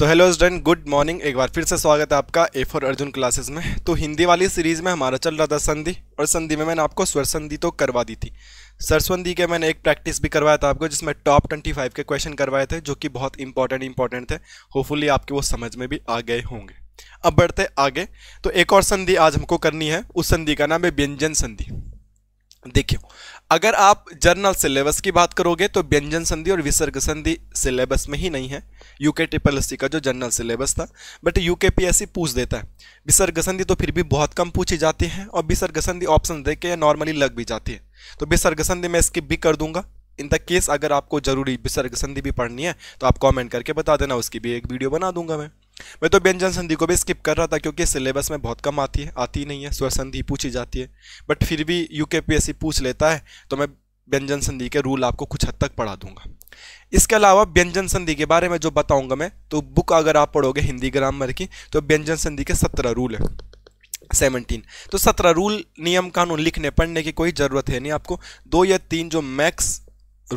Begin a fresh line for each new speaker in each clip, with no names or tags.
तो hello student good morning एक बार फिर से स्वागत है आपका ए फॉर अर्जुन क्लासेस में तो हिंदी वाली सीरीज़ में हमारा चल रहा था संधि और संधि में मैंने आपको स्वर संधि तो करवा दी थी सरस्वंदी के मैंने एक प्रैक्टिस भी करवाया था आपको जिसमें टॉप ट्वेंटी फाइव के क्वेश्चन करवाए थे जो कि बहुत इंपॉर्टेंट इंपॉर्टेंट थे होपफुली आपके वो समझ में भी आ गए होंगे अब बढ़ते आगे तो एक और संधि आज हमको करनी है उस संधि का नाम है व्यंजन संधि देखियो अगर आप जर्नल सिलेबस की बात करोगे तो व्यंजन संधि और विसर्ग संधि सिलेबस में ही नहीं है यूके ट्रिपल एस का जो जर्नल सिलेबस था बट यूके पी एस पूछ देता है विसर्ग संधि तो फिर भी बहुत कम पूछी जाती है और विसर्ग संधि ऑप्शन दे के नॉर्मली लग भी जाती है तो विसर्ग संधि मैं स्किप भी कर दूंगा इन द केस अगर आपको जरूरी विसर्ग संधि भी पढ़नी है तो आप कॉमेंट करके बता देना उसकी भी एक वीडियो बना दूंगा मैं मैं तो व्यंजन संधि को भी स्किप कर रहा था क्योंकि सिलेबस में बहुत कम आती है आती नहीं है स्वर संधि पूछी जाती है बट फिर भी यू पूछ लेता है तो मैं व्यंजन संधि के रूल आपको कुछ हद तक पढ़ा दूंगा इसके अलावा व्यंजन संधि के बारे में जो बताऊंगा मैं तो बुक अगर आप पढ़ोगे हिंदी ग्रामर की तो व्यंजन संधि के सत्रह रूल है सेवनटीन तो सत्रह रूल नियम कानून लिखने पढ़ने की कोई ज़रूरत है नहीं आपको दो या तीन जो मैक्स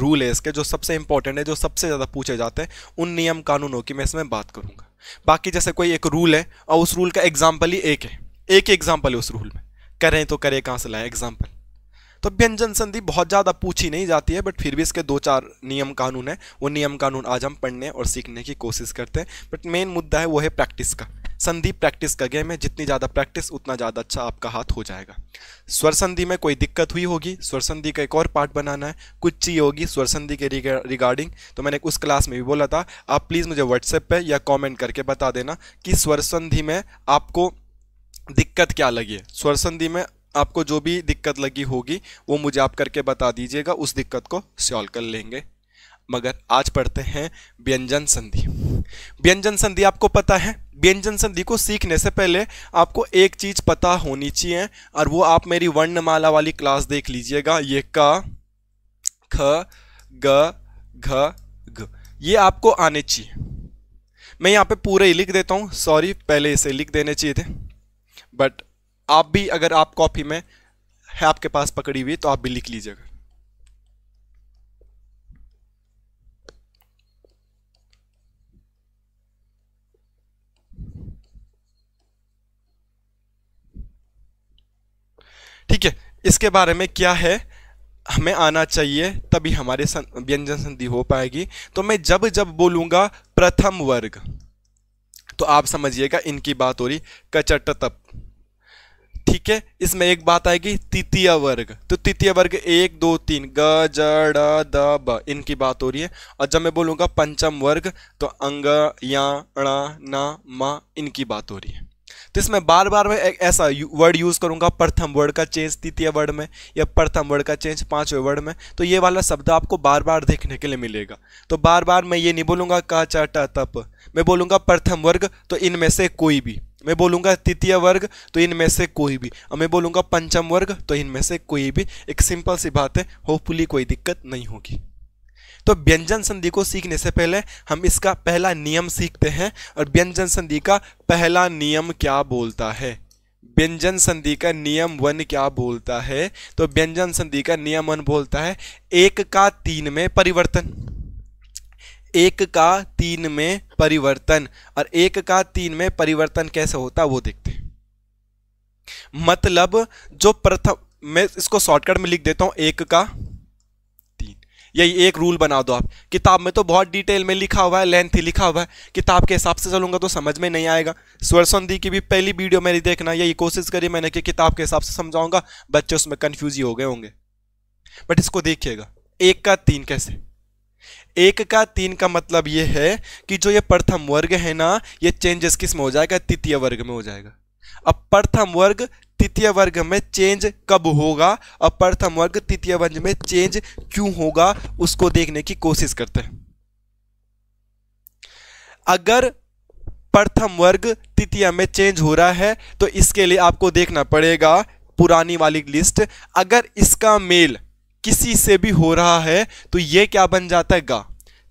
रूल है इसके जो सबसे इंपॉर्टेंट है जो सबसे ज़्यादा पूछे जाते हैं उन नियम कानूनों की मैं इसमें बात करूँगा बाकी जैसे कोई एक रूल है और उस रूल का एग्जाम्पल ही एक है एक ही एग्जाम्पल है उस रूल में करें तो करें कहाँ से लाएं एग्जाम्पल तो व्यंजन संधि बहुत ज़्यादा पूछी नहीं जाती है बट फिर भी इसके दो चार नियम कानून हैं वो नियम कानून आज हम पढ़ने और सीखने की कोशिश करते हैं बट मेन मुद्दा है वो है प्रैक्टिस का संधि प्रैक्टिस का गेम है जितनी ज़्यादा प्रैक्टिस उतना ज़्यादा अच्छा आपका हाथ हो जाएगा स्वर संधि में कोई दिक्कत हुई होगी स्वर संधि का एक और पार्ट बनाना है कुछ चीज़ होगी स्वर संधि के रिगार्डिंग तो मैंने उस क्लास में भी बोला था आप प्लीज़ मुझे व्हाट्सएप पर या कॉमेंट करके बता देना कि स्वर संधि में आपको दिक्कत क्या लगी है स्वर संधि में आपको जो भी दिक्कत लगी होगी वो मुझे आप करके बता दीजिएगा उस दिक्कत को सॉल्व कर लेंगे मगर आज पढ़ते हैं व्यंजन संधि व्यंजन संधि आपको पता है व्यंजन संधि को सीखने से पहले आपको एक चीज पता होनी चाहिए और वो आप मेरी वर्णमाला वाली क्लास देख लीजिएगा ये क ख ग घ घ ये आपको आने चाहिए मैं यहाँ पे पूरे ही लिख देता हूँ सॉरी पहले इसे लिख देने चाहिए थे बट आप भी अगर आप कॉपी में है आपके पास पकड़ी हुई तो आप भी लिख लीजिएगा ठीक है इसके बारे में क्या है हमें आना चाहिए तभी हमारे व्यंजन संधि हो पाएगी तो मैं जब जब बोलूँगा प्रथम वर्ग तो आप समझिएगा इनकी बात हो रही कचट तप ठीक है इसमें एक बात आएगी तृतीय वर्ग तो तृतीय वर्ग एक दो तीन ग ज द ब इनकी बात हो रही है और जब मैं बोलूँगा पंचम वर्ग तो अंग या णा ना म इनकी बात हो रही है तो इसमें बार बार मैं एक ऐसा वर्ड यूज़ करूँगा प्रथम वर्ड का चेंज तृतीय वर्ड में या प्रथम वर्ड का चेंज पाँचवें वर्ड में तो ये वाला शब्द आपको बार बार देखने के लिए मिलेगा तो बार बार मैं ये नहीं बोलूँगा का चाटा तप मैं बोलूँगा प्रथम वर्ग तो इनमें से कोई भी मैं बोलूँगा तृतीय वर्ग तो इनमें से कोई भी और मैं बोलूँगा पंचम वर्ग तो इनमें से कोई भी एक सिंपल सी बात है होपफुली कोई दिक्कत नहीं होगी तो व्यंजन संधि को सीखने से पहले हम इसका पहला नियम सीखते हैं और व्यंजन संधि का पहला नियम क्या बोलता है व्यंजन संधि का नियम वन क्या बोलता है तो व्यंजन संधि का नियम वन बोलता है एक का तीन में परिवर्तन एक का तीन में परिवर्तन और एक का तीन में परिवर्तन कैसे होता वो देखते हैं मतलब जो प्रथम मैं इसको शॉर्टकट में लिख देता हूं एक का यही एक रूल बना दो आप किताब में तो बहुत डिटेल में लिखा हुआ है लेंथ ही लिखा हुआ है किताब के हिसाब से चलूंगा तो समझ में नहीं आएगा स्वर दी की भी पहली वीडियो मेरी देखना यही कोशिश करी मैंने कि किताब के हिसाब से समझाऊंगा बच्चे उसमें कन्फ्यूज ही हो गए होंगे बट इसको देखिएगा एक का तीन कैसे एक का तीन का मतलब ये है कि जो ये प्रथम वर्ग है ना ये चेंजेस किस में हो जाएगा तृतीय वर्ग में हो जाएगा अब प्रथम वर्ग तृतीय वर्ग में चेंज कब होगा और प्रथम वर्ग तृतीय वर्ग में चेंज क्यों होगा उसको देखने की कोशिश करते हैं अगर प्रथम वर्ग तृतीय में चेंज हो रहा है तो इसके लिए आपको देखना पड़ेगा पुरानी वाली लिस्ट अगर इसका मेल किसी से भी हो रहा है तो ये क्या बन जाता है गा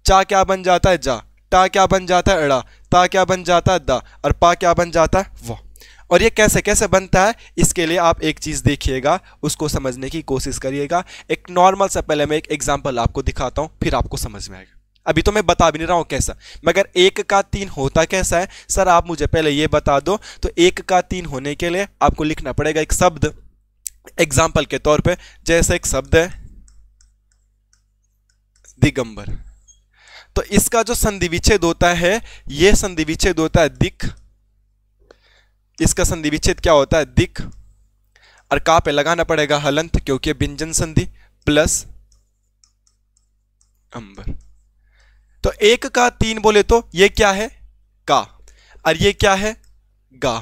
चा क्या बन जाता है जा टा क्या बन जाता है अड़ा ता क्या बन जाता है दा और पा क्या बन जाता है वह और ये कैसे कैसे बनता है इसके लिए आप एक चीज़ देखिएगा उसको समझने की कोशिश करिएगा एक नॉर्मल सा पहले मैं एक एग्जाम्पल आपको दिखाता हूँ फिर आपको समझ में आएगा अभी तो मैं बता भी नहीं रहा हूँ कैसा मगर एक का तीन होता कैसा है सर आप मुझे पहले ये बता दो तो एक का तीन होने के लिए आपको लिखना पड़ेगा एक शब्द एग्जाम्पल के तौर पे जैसे एक शब्द है दिगंबर तो इसका जो संधि विच्छेद होता है ये संधि विच्छेद होता है दिक इसका संधि विच्छेद क्या होता है दिक और का पे लगाना पड़ेगा हलंत क्योंकि व्यंजन संधि प्लस अंबर तो एक का तीन बोले तो ये क्या है का और ये क्या है गा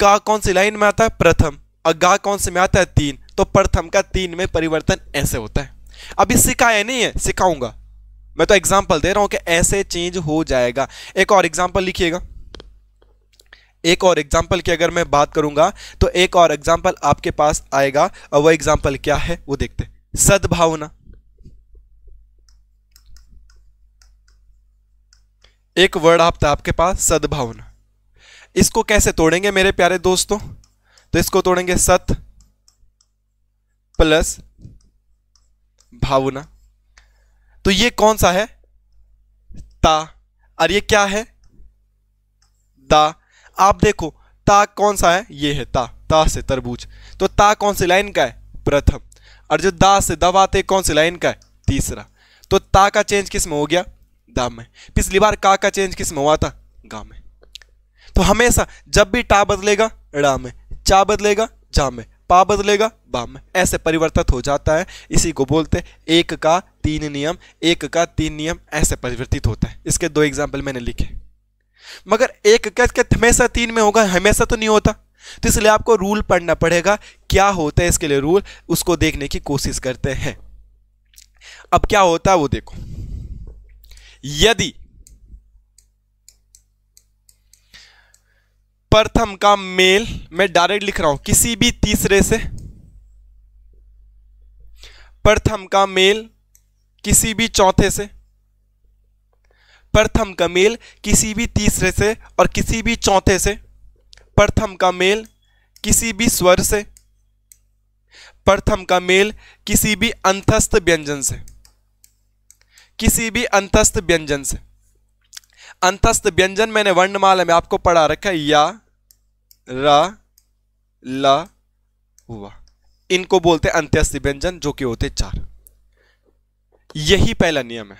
का कौन सी लाइन में आता है प्रथम और गा कौन से में आता है तीन तो प्रथम का तीन में परिवर्तन ऐसे होता है अभी सिखाया नहीं है सिखाऊंगा मैं तो एग्जाम्पल दे रहा हूं कि ऐसे चेंज हो जाएगा एक और एग्जाम्पल लिखिएगा एक और एग्जाम्पल की अगर मैं बात करूंगा तो एक और एग्जाम्पल आपके पास आएगा और वह एग्जाम्पल क्या है वो देखते सद्भावना एक वर्ड आप था आपके पास सद्भावना इसको कैसे तोड़ेंगे मेरे प्यारे दोस्तों तो इसको तोड़ेंगे सत प्लस भावना तो ये कौन सा है ता और ये क्या है दा आप देखो ता कौन सा है ये है ता ता से तरबूज तो ता कौन सी लाइन का है प्रथम और जो दा से दब आते कौन सी लाइन का है तीसरा तो ता का चेंज किस में हो गया दा में पिछली बार का का चेंज किस में हुआ था गा में तो हमेशा जब भी टा बदलेगा रा में चा बदलेगा जा में पा बदलेगा बा में ऐसे परिवर्तित हो जाता है इसी को बोलते एक का तीन नियम एक का तीन नियम ऐसे परिवर्तित होता है इसके दो एग्जाम्पल मैंने लिखे मगर एक कैद हमेशा तीन में होगा हमेशा तो नहीं होता तो इसलिए आपको रूल पढ़ना पड़ेगा क्या होता है इसके लिए रूल उसको देखने की कोशिश करते हैं अब क्या होता है वो देखो यदि प्रथम का मेल मैं डायरेक्ट लिख रहा हूं किसी भी तीसरे से प्रथम का मेल किसी भी चौथे से प्रथम का मेल किसी भी तीसरे से और किसी भी चौथे से प्रथम का मेल किसी भी स्वर से प्रथम का मेल किसी भी अंतस्थ व्यंजन से किसी भी अंतस्थ व्यंजन से अंतस्थ व्यंजन मैंने वर्णमाला में आपको पढ़ा रखा है या र ल हुआ इनको बोलते हैं अंत्यस्थ व्यंजन जो कि होते चार यही पहला नियम है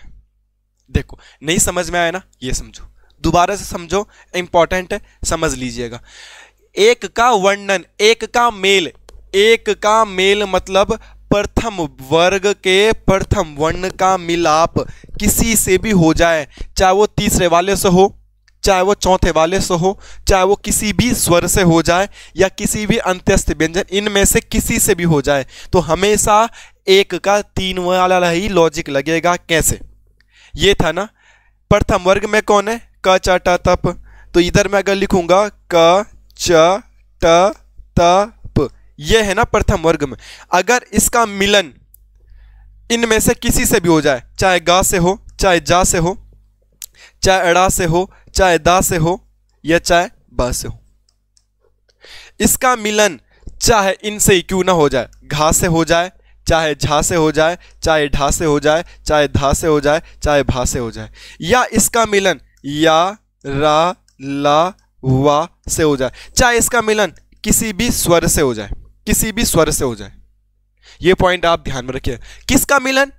देखो नहीं समझ में आया ना ये समझो दोबारा से समझो इंपॉर्टेंट है समझ लीजिएगा एक का वर्णन एक का मेल एक का मेल मतलब प्रथम वर्ग के प्रथम वर्ण का मिलाप किसी से भी हो जाए चाहे वो तीसरे वाले से हो चाहे वो चौथे वाले से हो चाहे वो किसी भी स्वर से हो जाए या किसी भी अंत्यस्थ व्यंजन इनमें से किसी से भी हो जाए तो हमेशा एक का तीन वाला ही लॉजिक लगेगा कैसे ये था ना प्रथम वर्ग में कौन है क च ट तप तो इधर मैं अगर लिखूंगा क च ट तप ये है ना प्रथम वर्ग में अगर इसका मिलन इनमें से किसी से भी हो जाए चाहे गा से हो चाहे जा से हो चाहे अड़ा से हो चाहे दा से हो या चाहे बा से हो इसका मिलन चाहे इनसे ही क्यों ना हो जाए घा से हो जाए चाहे झा से हो जाए चाहे ढा से हो जाए चाहे धा से हो जाए चाहे भा से हो जाए या इसका मिलन या रा ला वा से हो जाए चाहे इसका मिलन किसी भी स्वर से हो जाए किसी भी स्वर से हो जाए ये पॉइंट आप ध्यान में रखिए किसका मिलन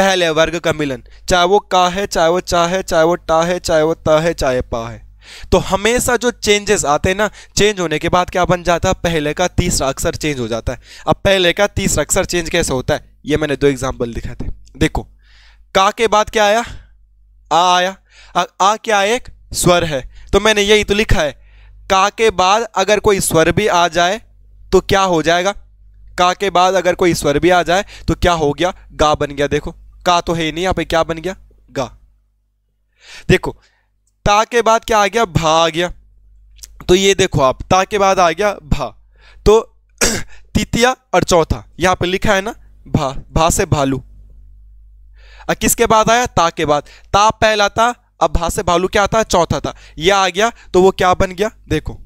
पहले वर्ग का मिलन चाहे वो का है चाहे वो चा है चाहे वो टा है चाहे वो त है चाहे पा है तो हमेशा जो चेंजेस आते हैं ना चेंज होने के बाद क्या बन जाता है पहले का तीसरा अक्षर चेंज हो जाता है अब पहले का तीसरा अक्षर चेंज कैसे होता है ये मैंने दो एग्जाम्पल दिखाए थे देखो का के बाद क्या आया आ आया आ, आ क्या है एक स्वर है तो मैंने यही तो लिखा है का के बाद अगर कोई स्वर भी आ जाए तो क्या हो जाएगा का के बाद अगर कोई स्वर भी आ जाए तो क्या हो गया गा बन गया देखो का तो है ही नहीं यहाँ पे क्या बन गया गा देखो ता के बाद क्या आ गया भा आ गया तो ये देखो आप ता के बाद आ गया भा तो तृतीया और चौथा यहाँ पे लिखा है ना भा भा से भालू अब किसके बाद आया ता के बाद ता पहला था अब भा से भालू क्या आता है चौथा था यह आ गया तो वो क्या बन गया देखो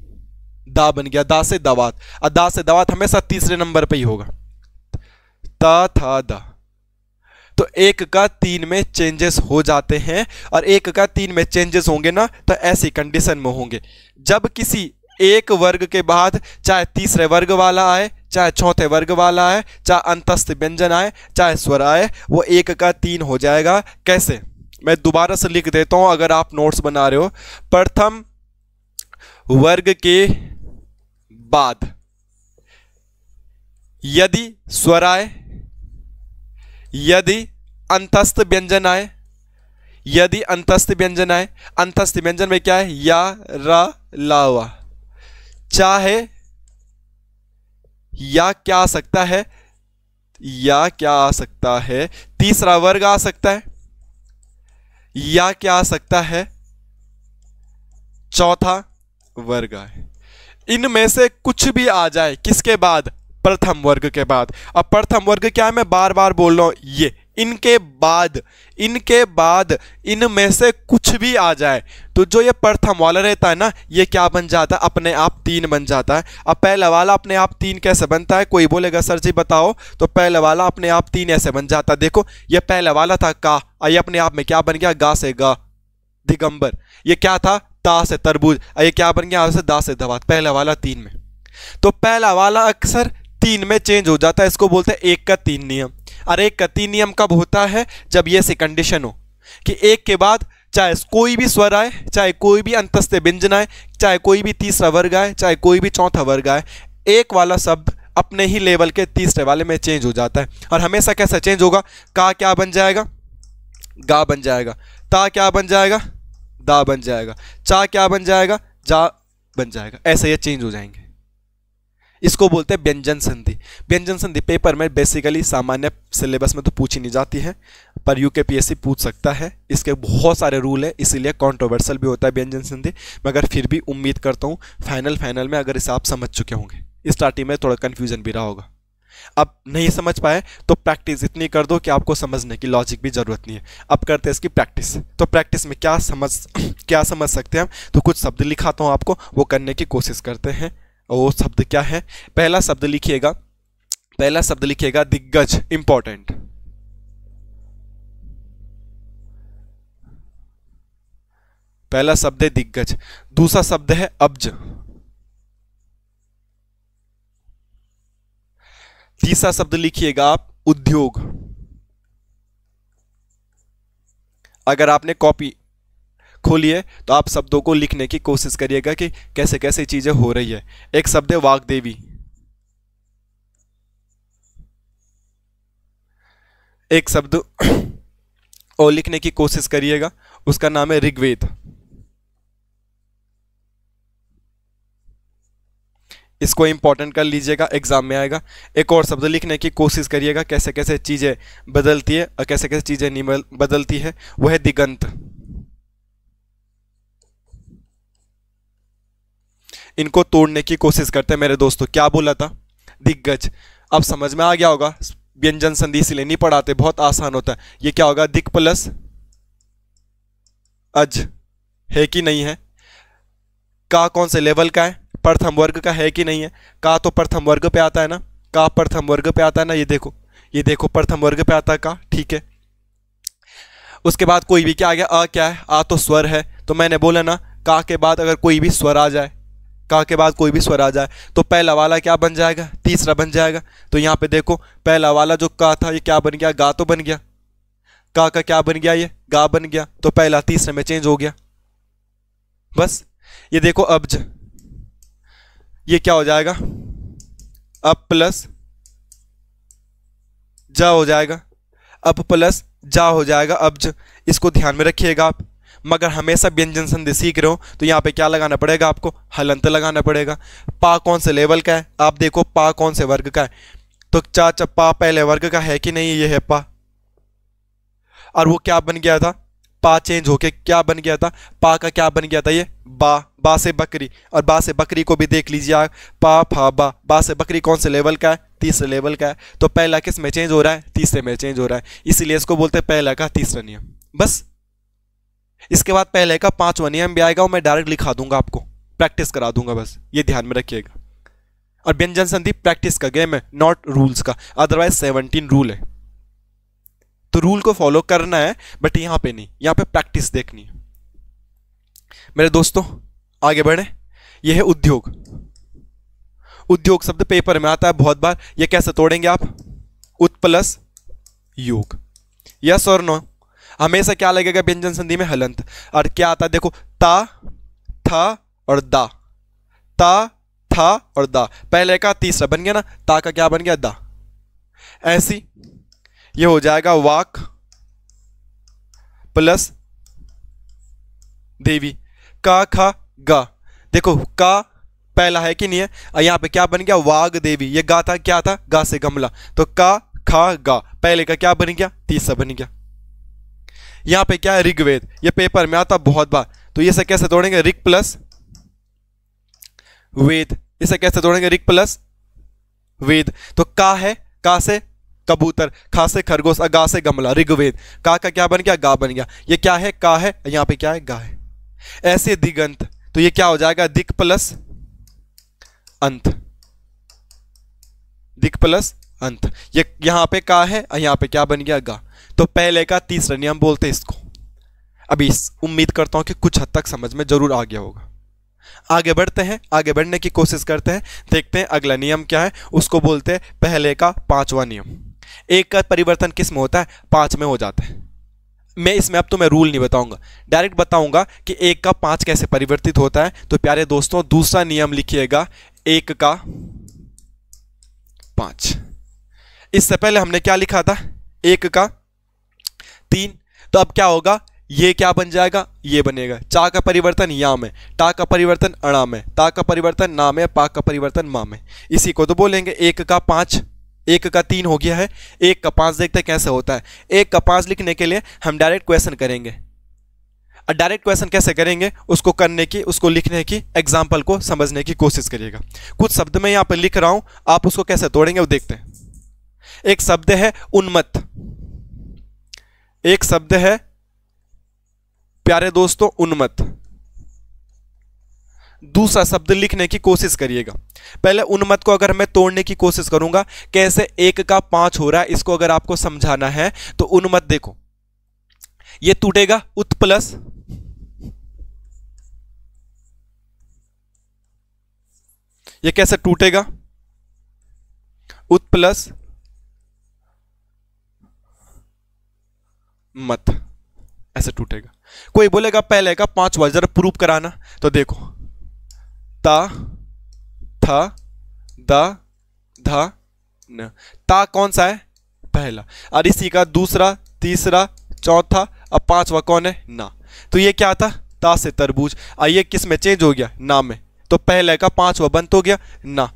दा बन गया दा से दवात और दा से दवात हमेशा तीसरे नंबर पर ही होगा ता था दा तो एक का तीन में चेंजेस हो जाते हैं और एक का तीन में चेंजेस होंगे ना तो ऐसी कंडीशन में होंगे जब किसी एक वर्ग के बाद चाहे तीसरे वर्ग वाला आए चाहे चौथे वर्ग वाला आए चाहे अंतस्थ व्यंजन आए चाहे स्वर आए वो एक का तीन हो जाएगा कैसे मैं दोबारा से लिख देता हूँ अगर आप नोट्स बना रहे हो प्रथम वर्ग के बाद यदि स्वराय यदि अंतस्थ व्यंजन आए यदि अंतस्थ व्यंजन आए अंतस्थ व्यंजन में क्या है या रा लावा चाहे या क्या आ सकता है या क्या आ सकता है तीसरा वर्ग आ सकता है या क्या आ सकता है चौथा वर्ग आए इनमें से कुछ भी आ जाए किसके बाद प्रथम वर्ग के बाद अब प्रथम वर्ग क्या है मैं बार बार बोल रहा हूँ ये इनके बाद इनके बाद इनमें से कुछ भी आ जाए तो जो ये प्रथम वाला रहता है ना ये क्या बन जाता है अपने आप तीन बन जाता है अब पहला वाला अपने आप तीन कैसे बनता है कोई बोलेगा सर जी बताओ तो पहला वाला अपने आप तीन ऐसे बन जाता है देखो ये पहला वाला था का ये अपने आप में क्या बन गया गा से गा दिगंबर ये क्या था ता से तरबूज ये क्या बन गया से दा से दवा पहला वाला तीन में तो पहला वाला अक्सर तीन में चेंज हो जाता है इसको बोलते हैं एक का तीन नियम और एक का तीन नियम कब होता है जब ये ऐसी कंडीशन हो कि एक के बाद चाहे कोई भी स्वर आए चाहे कोई भी अंतस्थ व्यंजन आए चाहे कोई भी तीसरा वर्ग आए चाहे कोई भी चौथा वर्ग आए एक वाला शब्द अपने ही लेवल के तीसरे वाले में चेंज हो जाता है और हमेशा कैसा चेंज होगा का क्या बन जाएगा गा बन जाएगा ता क्या बन जाएगा दा बन जाएगा चा क्या बन जाएगा जा बन जाएगा ऐसे ये चेंज हो जाएंगे इसको बोलते हैं व्यंजन संधि व्यंजन संधि पेपर में बेसिकली सामान्य सिलेबस में तो पूछी नहीं जाती है पर यू के पी एस सी पूछ सकता है इसके बहुत सारे रूल है इसीलिए कॉन्ट्रोवर्सल भी होता है व्यंजन संधि मगर फिर भी उम्मीद करता हूँ फाइनल फाइनल में अगर इसे आप समझ चुके होंगे स्टार्टिंग में थोड़ा कन्फ्यूजन भी रहा होगा अब नहीं समझ पाए तो प्रैक्टिस इतनी कर दो कि आपको समझने की लॉजिक भी ज़रूरत नहीं है अब करते हैं इसकी प्रैक्टिस तो प्रैक्टिस में क्या समझ क्या समझ सकते हैं हम तो कुछ शब्द लिखाता हूँ आपको वो करने की कोशिश करते हैं वो शब्द क्या है पहला शब्द लिखिएगा पहला शब्द लिखिएगा दिग्गज इंपॉर्टेंट पहला शब्द है दिग्गज दूसरा शब्द है अब्ज तीसरा शब्द लिखिएगा आप उद्योग अगर आपने कॉपी खोलिए तो आप शब्दों को लिखने की कोशिश करिएगा कि कैसे कैसे चीज़ें हो रही है एक शब्द है वाग्देवी एक शब्द और लिखने की कोशिश करिएगा उसका नाम है ऋग्वेद इसको इम्पोर्टेंट कर लीजिएगा एग्जाम में आएगा एक और शब्द लिखने की कोशिश करिएगा कैसे कैसे चीज़ें बदलती है और कैसे कैसे चीज़ें नहीं बदलती है वह दिगंत इनको तोड़ने की कोशिश करते हैं मेरे दोस्तों क्या बोला था दिग्गज अब समझ में आ गया होगा व्यंजन संधि इसलिए नहीं पढ़ाते बहुत आसान होता है ये क्या होगा दिक प्लस अज है कि नहीं है का कौन से लेवल का है प्रथम वर्ग का है कि नहीं है का तो प्रथम वर्ग पे आता है ना का प्रथम वर्ग पे आता है ना ये देखो ये देखो प्रथम वर्ग पे आता है का ठीक है उसके बाद कोई भी क्या आ गया अ क्या है आ तो स्वर है तो मैंने बोला ना का के बाद अगर कोई भी स्वर आ जाए का के बाद कोई भी स्वर आ जाए तो पहला वाला क्या बन जाएगा तीसरा बन जाएगा तो यहाँ पे देखो पहला वाला जो का था ये क्या बन गया गा तो बन गया का का क्या बन गया ये गा बन गया तो पहला तीसरे में चेंज हो गया बस ये देखो अब्ज ये क्या हो जाएगा अब प्लस जा हो जाएगा अब प्लस जा हो जाएगा अब्ज इसको ध्यान में रखिएगा आप मगर हमेशा व्यंजन संधि सीख रहे हो तो यहाँ पे क्या लगाना पड़ेगा आपको हलंत लगाना पड़ेगा पा कौन से लेवल का है आप देखो पा कौन से वर्ग का है तो चा चप्पा पहले वर्ग का है कि नहीं ये है पा और वो क्या बन गया था पा चेंज होके क्या बन गया था पा का क्या बन गया था ये बा बा से बकरी और बा से बकरी को भी देख लीजिए आप पा फा बा बा से बकरी कौन से लेवल का है तीसरे लेवल का है तो पहला किस में चेंज हो रहा है तीसरे में चेंज हो रहा है इसीलिए इसको बोलते हैं पहला का तीसरा नियम बस इसके बाद पहले का पांचवा नियम भी आएगा और मैं डायरेक्ट लिखा दूंगा आपको प्रैक्टिस करा दूंगा बस ये ध्यान में रखिएगा और व्यंजन संधि प्रैक्टिस का गेम है नॉट रूल्स का अदरवाइज सेवनटीन रूल है तो रूल को फॉलो करना है बट यहां पे नहीं यहां पे प्रैक्टिस देखनी है मेरे दोस्तों आगे बढ़े यह है उद्योग उद्योग शब्द पेपर में आता है बहुत बार यह कैसे तोड़ेंगे आप उत्प्लस योग यस और नो हमेशा क्या लगेगा व्यंजन संधि में हलंत और क्या आता है देखो ता था और दा ता था और दा पहले का तीसरा बन गया ना ता का क्या बन गया दा ऐसी ये हो जाएगा वाक प्लस देवी का खा गा देखो का पहला है कि नहीं है यहाँ पे क्या बन गया वाग देवी ये गा था क्या था गा से गमला तो का खा गा पहले का क्या बन गया तीसरा बन गया यहां पे क्या है ऋग्वेद ये पेपर में आता बहुत बार तो ये से कैसे तोड़ेंगे रिक प्लस वेद इसे कैसे तोड़ेंगे रिक प्लस वेद तो का है का से कबूतर खा से खरगोश अगा से गमला ऋग्वेद का का क्या बन गया गा बन गया ये क्या है का है यहां पे क्या है गा है ऐसे दिगंत तो ये क्या हो जाएगा दिक प्लस अंत दिक प्लस अंत ये यहां पे का है यहां पे क्या बन गया गा तो पहले का तीसरा नियम बोलते हैं इसको अभी इस उम्मीद करता हूं कि कुछ हद तक समझ में ज़रूर आ गया होगा आगे बढ़ते हैं आगे बढ़ने की कोशिश करते हैं देखते हैं अगला नियम क्या है उसको बोलते हैं पहले का पांचवा नियम एक का परिवर्तन किस में होता है पांच में हो जाता है मैं इसमें अब तो मैं रूल नहीं बताऊंगा डायरेक्ट बताऊंगा कि एक का पांच कैसे परिवर्तित होता है तो प्यारे दोस्तों दूसरा नियम लिखिएगा एक का पांच इससे पहले हमने क्या लिखा था एक का तीन तो अब क्या होगा ये क्या बन जाएगा ये बनेगा चा का परिवर्तन या में टा का परिवर्तन अणाम में ता का परिवर्तन ना में पा का परिवर्तन मा में इसी को तो बोलेंगे एक का पाँच एक का तीन हो गया है एक का पाँच देखते हैं कैसे होता है एक का पाँच लिखने के लिए हम डायरेक्ट क्वेश्चन करेंगे और डायरेक्ट क्वेश्चन कैसे करेंगे उसको करने की उसको लिखने की एग्जाम्पल को समझने की कोशिश करिएगा कुछ शब्द मैं यहाँ पर लिख रहा हूँ आप उसको कैसे तोड़ेंगे वो देखते हैं एक शब्द है उन्मत्त एक शब्द है प्यारे दोस्तों उन्मत दूसरा शब्द लिखने की कोशिश करिएगा पहले उन्मत को अगर मैं तोड़ने की कोशिश करूंगा कैसे एक का पांच हो रहा है इसको अगर आपको समझाना है तो उन्मत देखो ये टूटेगा उत् प्लस ये कैसे टूटेगा उत् प्लस मत ऐसे टूटेगा कोई बोलेगा पहले का पांचवा जरा प्रूफ कराना तो देखो ता था दा धा न ता कौन सा है पहला और इसी का दूसरा तीसरा चौथा और पांचवा कौन है ना तो ये क्या था ता से तरबूज और ये किस में चेंज हो गया ना में तो पहले का पांचवा बंत हो गया ना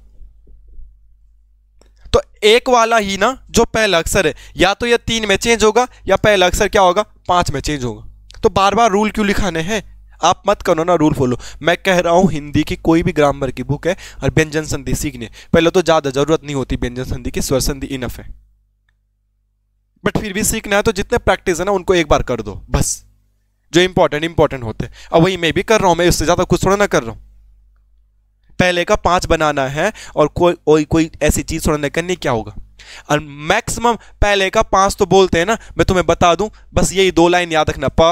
एक वाला ही ना जो पहला अक्षर है या तो यह तीन में चेंज होगा या पहला अक्षर क्या होगा पांच में चेंज होगा तो बार बार रूल क्यों लिखाने हैं आप मत करो ना रूल फॉलो मैं कह रहा हूँ हिंदी की कोई भी ग्रामर की बुक है और व्यंजन संधि सीखने पहले तो ज़्यादा ज़रूरत नहीं होती व्यंजन संधि की स्वर संधि इनफ है बट फिर भी सीखना है तो जितने प्रैक्टिस है ना उनको एक बार कर दो बस जो इंपॉर्टेंट इंपॉर्टेंट होते हैं अब वही मैं भी कर रहा हूँ मैं उससे ज़्यादा कुछ थोड़ा ना कर रहा हूँ पहले का पाँच बनाना है और कोई कोई कोई ऐसी चीज़ थोड़ा निकलनी क्या होगा और मैक्सिमम पहले का पाँच तो बोलते हैं ना मैं तुम्हें बता दूं बस यही दो लाइन याद रखना प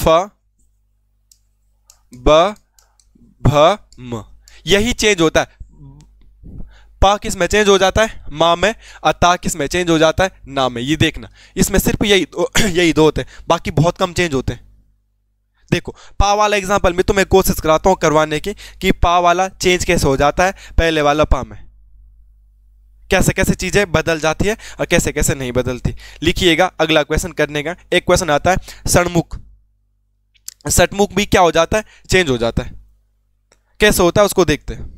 फ ब भ म यही चेंज होता है पा किस में चेंज हो जाता है मा में और ता किस में चेंज हो जाता है ना में ये देखना इसमें सिर्फ यही दो यही दो होते हैं बाकी बहुत कम चेंज होते हैं देखो पा वाला एग्जाम्पल में तो मैं कोशिश कराता हूँ करवाने की कि पा वाला चेंज कैसे हो जाता है पहले वाला पा में कैसे कैसे चीज़ें बदल जाती है और कैसे कैसे नहीं बदलती लिखिएगा अगला क्वेश्चन करने का एक क्वेश्चन आता है सणमुख सटमुख भी क्या हो जाता है चेंज हो जाता है कैसे होता है उसको देखते हैं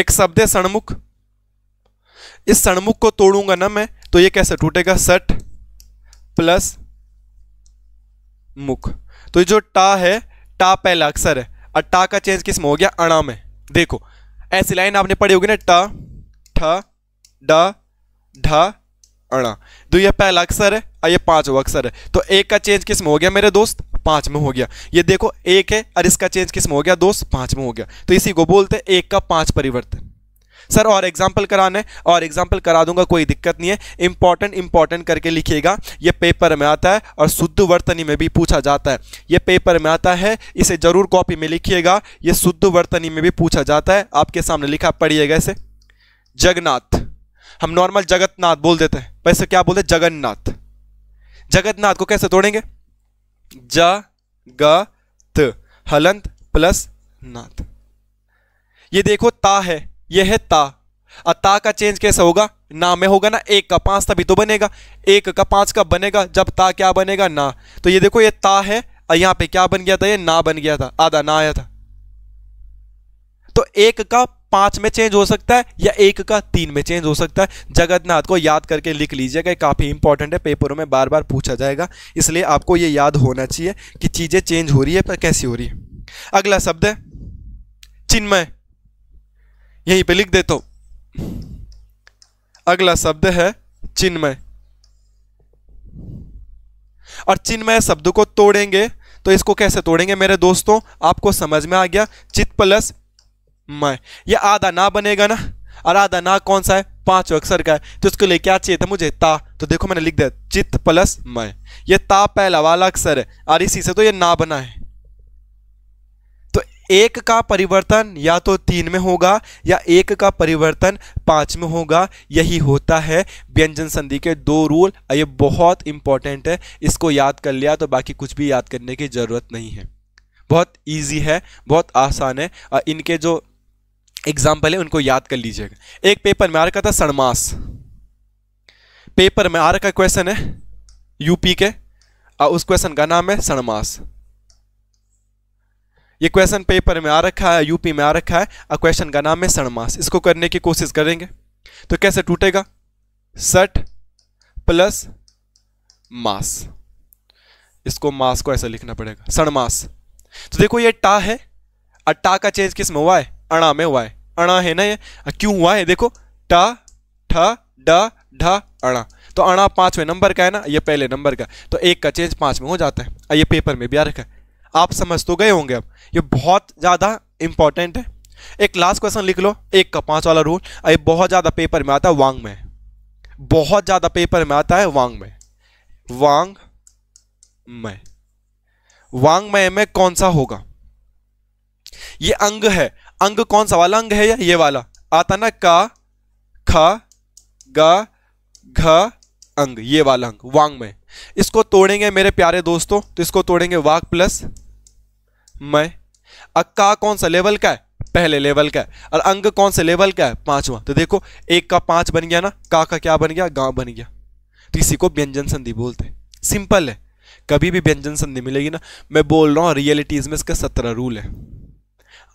एक शब्द है सणमुख इस सणमुख को तोड़ूंगा ना मैं तो ये कैसे टूटेगा सट प्लस मुख तो ये जो टा है टा पहला अक्सर है और टा का चेंज किस में हो गया अणा में देखो ऐसी लाइन आपने पढ़ी होगी ना टा ठा डा ढा अणा तो यह पहला अक्सर है और यह पांचवा अक्सर है तो एक का चेंज किस में हो गया मेरे दोस्त पांच में हो गया ये देखो एक है और इसका चेंज किस में हो गया दोस्त पांच में हो गया तो इसी को बोलते हैं एक का पांच परिवर्तन सर और एग्जाम्पल कराना है और एग्जाम्पल करा दूंगा कोई दिक्कत नहीं है इंपॉर्टेंट इंपॉर्टेंट करके लिखिएगा ये पेपर में आता है और शुद्ध वर्तनी में भी पूछा जाता है ये पेपर में आता है इसे जरूर कॉपी में लिखिएगा ये शुद्ध वर्तनी में भी पूछा जाता है आपके सामने लिखा पढ़िएगा इसे जगन्नाथ हम नॉर्मल जगतनाथ बोल देते हैं वैसे क्या बोलते हैं जगन्नाथ जगतनाथ को कैसे तोड़ेंगे ज ग त हलंत प्लस नाथ ये देखो ता है यह है ता अता का चेंज कैसे होगा ना में होगा ना एक का पांच तभी तो बनेगा एक का पांच का बनेगा जब ता क्या बनेगा ना तो ये देखो ये ता है और यहां पे क्या बन गया था ये ना बन गया था आधा ना आया था तो एक का पांच में चेंज हो सकता है या एक का तीन में चेंज हो सकता है जगतनाथ को याद करके लिख लीजिएगा काफ़ी इंपॉर्टेंट है पेपरों में बार बार पूछा जाएगा इसलिए आपको ये याद होना चाहिए कि चीज़ें चेंज हो रही है पर कैसी हो रही है अगला शब्द है चिन्मय यहीं पे लिख देता हूं अगला शब्द है चिन्मय और चिन्मय शब्द को तोड़ेंगे तो इसको कैसे तोड़ेंगे मेरे दोस्तों आपको समझ में आ गया चित प्लस मय यह आधा ना बनेगा ना और आधा ना कौन सा है पांच अक्षर का है तो उसके लिए क्या चाहिए था मुझे ता तो देखो मैंने लिख दिया चित्त प्लस मय ये ता पहला वाला अक्षर है और इसी से तो ये ना बना है एक का परिवर्तन या तो तीन में होगा या एक का परिवर्तन पाँच में होगा यही होता है व्यंजन संधि के दो रूल ये बहुत इंपॉर्टेंट है इसको याद कर लिया तो बाकी कुछ भी याद करने की ज़रूरत नहीं है बहुत ईजी है बहुत आसान है और इनके जो एग्जाम्पल है उनको याद कर लीजिएगा एक पेपर में आ रखा था सणमास पेपर में आ रखा क्वेश्चन है यूपी के और उस क्वेश्चन का नाम है सणमास ये क्वेश्चन पेपर में आ रखा है यूपी में आ रखा है और क्वेश्चन का नाम है सणमास इसको करने की कोशिश करेंगे तो कैसे टूटेगा सठ प्लस मास इसको मास को ऐसा लिखना पड़ेगा सणमास तो देखो ये टा है और टा का चेंज किस में हुआ है अणा में हुआ है अणा है ना ये क्यों हुआ है देखो टा ठा डा ढा अणा तो अणा पांचवें नंबर का है ना ये पहले नंबर का तो एक का चेंज पांच में हो जाता है ये पेपर में भी आ रखा है आप समझ तो गए होंगे अब ये बहुत ज़्यादा इंपॉर्टेंट है एक लास्ट क्वेश्चन लिख लो एक का पाँच वाला रूल अरे बहुत ज़्यादा पेपर में आता है वांग में बहुत ज़्यादा पेपर में आता है वांग में वांग में में में कौन सा होगा ये अंग है अंग कौन सा वाला अंग है या ये वाला आता ना का ख ग घ अंग ये वाला अंग वांग में इसको तोड़ेंगे मेरे प्यारे दोस्तों तो इसको तोड़ेंगे वाक प्लस मैं अक्का कौन सा लेवल का है पहले लेवल का है और अंग कौन से लेवल का है पांचवा तो देखो एक का पांच बन गया ना का का क्या बन गया गांव बन गया तो इसी को व्यंजन संधि बोलते हैं सिंपल है कभी भी व्यंजन संधि मिलेगी ना मैं बोल रहा हूँ रियलिटीज़ में इसका सत्रह रूल है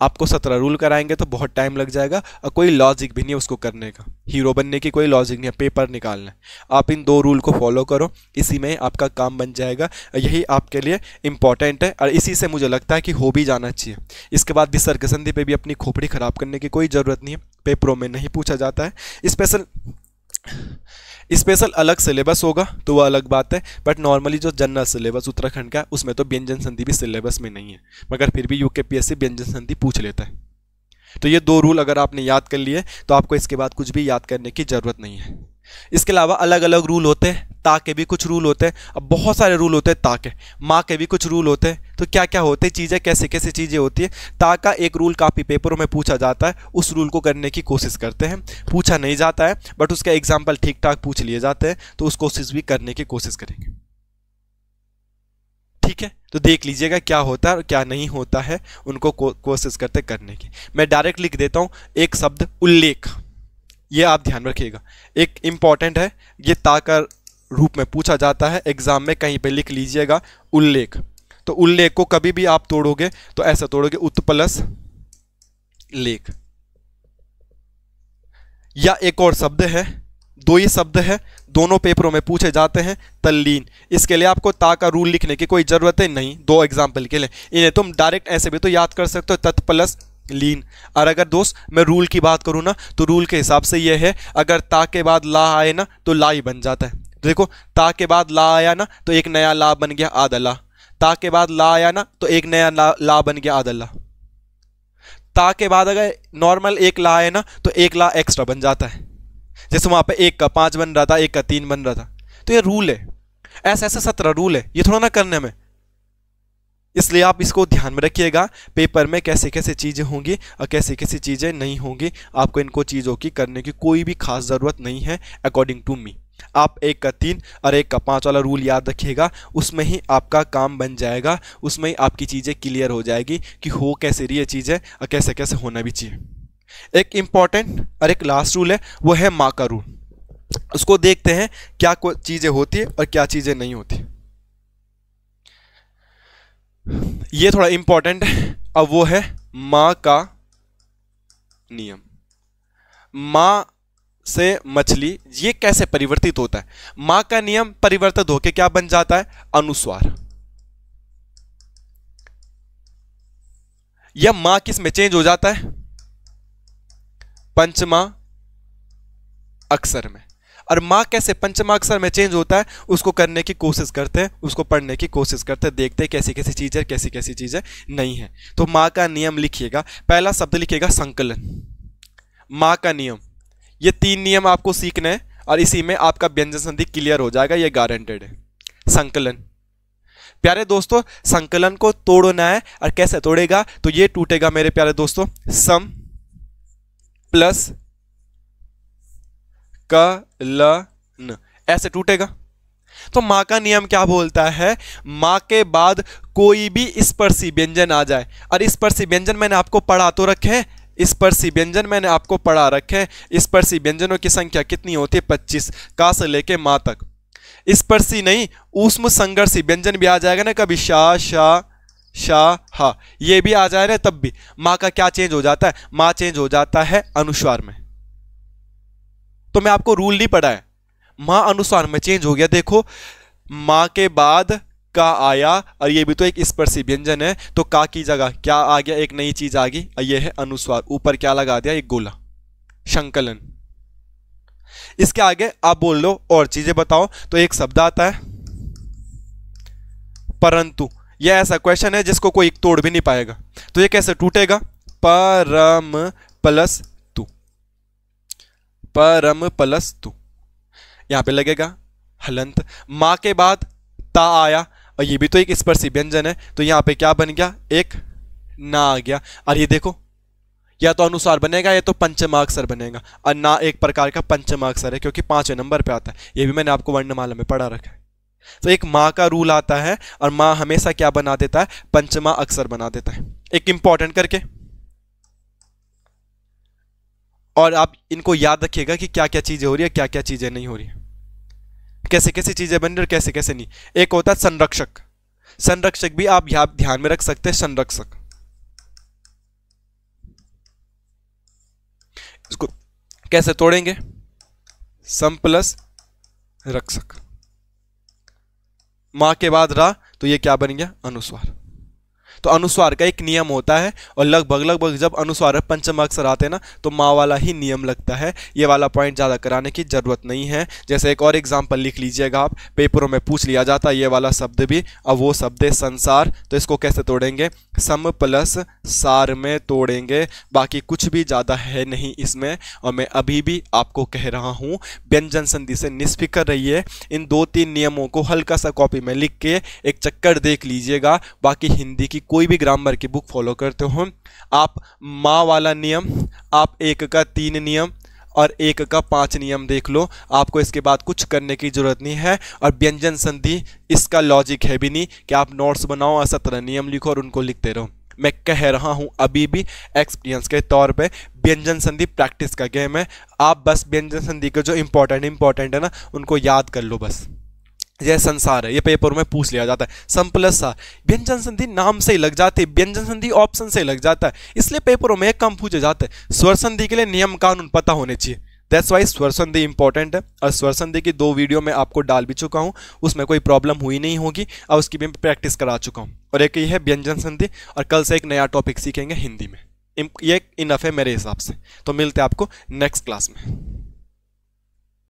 आपको सत्रह रूल कराएंगे तो बहुत टाइम लग जाएगा और कोई लॉजिक भी नहीं है उसको करने का हीरो बनने की कोई लॉजिक नहीं है पेपर निकालना आप इन दो रूल को फॉलो करो इसी में आपका काम बन जाएगा यही आपके लिए इंपॉर्टेंट है और इसी से मुझे लगता है कि हो भी जाना चाहिए इसके बाद संधि पर भी अपनी खोपड़ी ख़राब करने की कोई ज़रूरत नहीं है पेपरों में नहीं पूछा जाता है स्पेशल स्पेशल अलग सिलेबस होगा तो वह अलग बात है बट नॉर्मली जो जनरल सिलेबस उत्तराखंड का उसमें तो व्यंजन संधि भी सिलेबस में नहीं है मगर फिर भी यू के पी एस सी व्यंजन संधि पूछ लेता है तो ये दो रूल अगर आपने याद कर लिए तो आपको इसके बाद कुछ भी याद करने की ज़रूरत नहीं है इसके अलावा अलग अलग रूल होते हैं ता के भी कुछ रूल होते हैं अब बहुत सारे रूल होते हैं ता के माँ के भी कुछ रूल होते हैं तो क्या क्या होते हैं चीज़ें कैसे कैसे चीज़ें होती है ता का एक रूल काफ़ी पेपरों में पूछा जाता है उस रूल को करने की कोशिश करते हैं पूछा नहीं जाता है बट उसका एग्जाम्पल ठीक ठाक पूछ लिए जाते हैं तो उस कोशिश भी करने की कोशिश करेंगे ठीक है तो देख लीजिएगा क्या होता है और क्या नहीं होता है उनको कोशिश करते करने की मैं डायरेक्ट लिख देता हूँ एक शब्द उल्लेख ये आप ध्यान रखिएगा एक इम्पॉर्टेंट है ये ताकर रूप में पूछा जाता है एग्ज़ाम में कहीं पे लिख लीजिएगा उल्लेख तो उल्लेख को कभी भी आप तोड़ोगे तो ऐसा तोड़ोगे उत लेख या एक और शब्द है दो ही शब्द है दोनों पेपरों में पूछे जाते हैं तल्लीन इसके लिए आपको ता का रूल लिखने की कोई ज़रूरत है नहीं दो एग्जाम्पल के लिए इन्हें तुम डायरेक्ट ऐसे भी तो याद कर सकते हो तत्प्लस लीन और अगर दोस्त मैं रूल की बात करूँ ना तो रूल के हिसाब से यह है अगर ता के बाद ला आए ना तो ला ही बन जाता है देखो ता के बाद ला आया ना तो एक नया ला बन गया आदला ला ता के बाद ला आया ना तो एक नया ला, ला बन गया आदल ला ता के बाद अगर नॉर्मल एक ला आए ना तो एक ला एक्स्ट्रा बन जाता है जैसे वहाँ पे एक का पाँच बन रहा था एक का तीन बन रहा था तो ये रूल है ऐसा ऐसा सत्रह रूल है ये थोड़ा ना करने में इसलिए आप इसको ध्यान में रखिएगा पेपर में कैसे कैसे चीज़ें होंगी और कैसे कैसी चीज़ें नहीं होंगी आपको इनको चीज़ों की करने की कोई भी खास ज़रूरत नहीं है अकॉर्डिंग टू मी आप एक का तीन और एक का पाँच वाला रूल याद रखिएगा उसमें ही आपका काम बन जाएगा उसमें ही आपकी चीज़ें क्लियर हो जाएगी कि हो कैसे रही है चीज़ें और कैसे कैसे होना भी चाहिए एक इम्पॉर्टेंट और एक लास्ट रूल है वो है माँ का रूल उसको देखते हैं क्या चीज़ें होती है और क्या चीज़ें नहीं होती ये थोड़ा इंपॉर्टेंट है अब वो है माँ का नियम माँ से मछली ये कैसे परिवर्तित होता है माँ का नियम परिवर्तित होकर क्या बन जाता है अनुस्वार या माँ किस में चेंज हो जाता है पंचमा अक्षर में और माँ कैसे पंचमाक्षर में चेंज होता है उसको करने की कोशिश करते हैं उसको पढ़ने की कोशिश करते हैं देखते हैं कैसी कैसी चीज़ है कैसी कैसी चीज़ें नहीं है तो माँ का नियम लिखिएगा पहला शब्द लिखिएगा संकलन माँ का नियम ये तीन नियम आपको सीखने हैं और इसी में आपका व्यंजन संधि क्लियर हो जाएगा ये गारंटेड है संकलन प्यारे दोस्तों संकलन को तोड़ना है और कैसे तोड़ेगा तो ये टूटेगा मेरे प्यारे दोस्तों सम प्लस कलन ऐसे टूटेगा तो माँ का नियम क्या बोलता है माँ के बाद कोई भी स्पर्शी व्यंजन आ जाए और स्पर्शी व्यंजन मैंने आपको पढ़ा तो रखे स्पर्शी व्यंजन मैंने आपको पढ़ा रखे स्पर्शी व्यंजनों की संख्या कितनी होती है पच्चीस का से लेके माँ तक स्पर्शी नहीं ऊष्म संघर्षी व्यंजन भी आ जाएगा ना कभी शाह शाह शा हा ये भी आ जाए ना तब भी माँ का क्या चेंज हो जाता है माँ चेंज हो जाता है अनुस्वार में तो मैं आपको रूल नहीं पढ़ा है माँ अनुसार में चेंज हो गया देखो माँ के बाद का आया और ये भी तो एक स्पर्शी व्यंजन है तो का की जगह क्या आ गया एक नई चीज आ गई ये है अनुस्वार ऊपर क्या लगा दिया एक गोला संकलन इसके आगे आप बोल लो और चीजें बताओ तो एक शब्द आता है परंतु यह ऐसा क्वेश्चन है जिसको कोई तोड़ भी नहीं पाएगा तो ये कैसे टूटेगा परम प्लस परम पलस्तु यहां पे लगेगा हलंत माँ के बाद ता आया और ये भी तो एक स्पर्शी व्यंजन है तो यहाँ पे क्या बन गया एक ना आ गया और ये देखो या तो अनुसार बनेगा या तो पंचमाक्षर बनेगा और ना एक प्रकार का पंचमाक्षर है क्योंकि पांचवें नंबर पे आता है ये भी मैंने आपको वर्णमाला में पढ़ा रखा है तो एक माँ का रूल आता है और माँ हमेशा क्या बना देता है पंचमा अक्षर बना देता है एक इंपॉर्टेंट करके और आप इनको याद रखिएगा कि क्या क्या चीज़ें हो रही है क्या क्या चीज़ें नहीं हो रही है कैसे कैसी चीज़ें बन रही और कैसे कैसे नहीं एक होता है संरक्षक संरक्षक भी आप यहाँ ध्यान में रख सकते हैं संरक्षक इसको कैसे तोड़ेंगे सम प्लस रक्षक माँ के बाद रा तो ये क्या बन गया अनुस्वार तो अनुस्वार का एक नियम होता है और लगभग लगभग जब अनुस्वार पंचम अक्षर आते हैं ना तो माँ वाला ही नियम लगता है ये वाला पॉइंट ज़्यादा कराने की ज़रूरत नहीं है जैसे एक और एग्जाम्पल लिख लीजिएगा आप पेपरों में पूछ लिया जाता है ये वाला शब्द भी अब वो शब्द है संसार तो इसको कैसे तोड़ेंगे सम प्लस सार में तोड़ेंगे बाकी कुछ भी ज़्यादा है नहीं इसमें और मैं अभी भी आपको कह रहा हूँ व्यंजन संधि से निष्फिक्र रहिए इन दो तीन नियमों को हल्का सा कॉपी में लिख के एक चक्कर देख लीजिएगा बाकी हिंदी की कोई भी ग्रामर की बुक फॉलो करते हो आप माँ वाला नियम आप एक का तीन नियम और एक का पांच नियम देख लो आपको इसके बाद कुछ करने की ज़रूरत नहीं है और व्यंजन संधि इसका लॉजिक है भी नहीं कि आप नोट्स बनाओ और सत्रह नियम लिखो और उनको लिखते रहो मैं कह रहा हूँ अभी भी एक्सपीरियंस के तौर पे व्यंजन संधि प्रैक्टिस का गेम है आप बस व्यंजन संधि के जो इम्पोर्टेंट इम्पोर्टेंट है ना उनको याद कर लो बस यह संसार है ये पेपर में पूछ लिया जाता है सम प्लस सा व्यंजन संधि नाम से ही लग जाती है व्यंजन संधि ऑप्शन से ही लग जाता है इसलिए पेपरों में कम पूछे जाते हैं स्वर संधि के लिए नियम कानून पता होने चाहिए दैट्स वाई स्वर संधि इंपॉर्टेंट है और स्वर संधि की दो वीडियो में आपको डाल भी चुका हूँ उसमें कोई प्रॉब्लम हुई नहीं होगी और उसकी भी प्रैक्टिस करा चुका हूँ और एक ये है व्यंजन संधि और कल से एक नया टॉपिक सीखेंगे हिंदी में ये इनफ है मेरे हिसाब से तो मिलते हैं आपको नेक्स्ट क्लास में